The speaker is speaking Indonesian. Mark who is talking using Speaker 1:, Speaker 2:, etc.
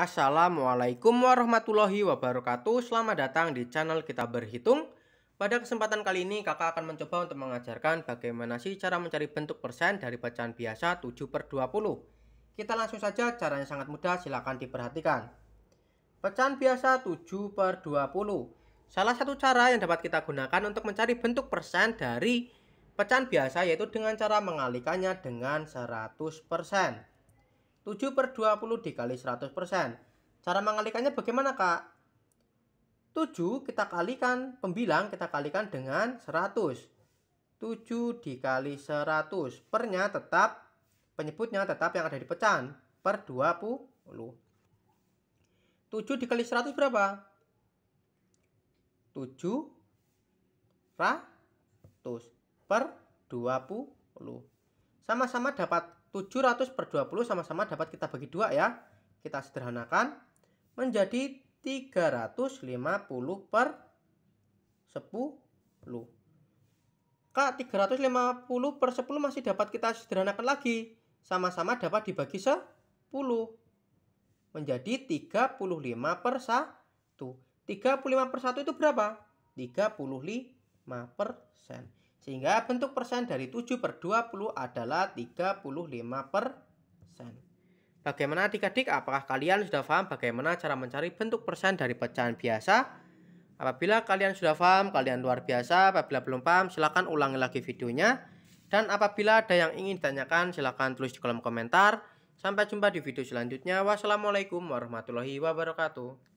Speaker 1: Assalamualaikum warahmatullahi wabarakatuh Selamat datang di channel kita berhitung Pada kesempatan kali ini kakak akan mencoba untuk mengajarkan bagaimana sih cara mencari bentuk persen dari pecahan biasa 7 per 20 Kita langsung saja caranya sangat mudah silahkan diperhatikan Pecahan biasa 7 per 20 Salah satu cara yang dapat kita gunakan untuk mencari bentuk persen dari pecahan biasa yaitu dengan cara mengalikannya dengan 100 persen 7 per 20 dikali 100%. Cara mengalikannya bagaimana kak? 7 kita kalikan, pembilang kita kalikan dengan 100. 7 dikali 100, pernya tetap, penyebutnya tetap yang ada di pecahan, per 20. 7 dikali 100 berapa? 7 ratus per 20. Sama-sama dapat 700 per 20 sama-sama dapat kita bagi dua ya. Kita sederhanakan menjadi 350 per 10. Kak, 350 per 10 masih dapat kita sederhanakan lagi. Sama-sama dapat dibagi 10. Menjadi 35 per 1. 35 per 1 itu berapa? 35 persen. Sehingga bentuk persen dari 7 per 20 adalah 35 persen. Bagaimana adik-adik? Apakah kalian sudah paham bagaimana cara mencari bentuk persen dari pecahan biasa? Apabila kalian sudah paham, kalian luar biasa. Apabila belum paham, silakan ulangi lagi videonya. Dan apabila ada yang ingin ditanyakan, silakan tulis di kolom komentar. Sampai jumpa di video selanjutnya. Wassalamualaikum warahmatullahi wabarakatuh.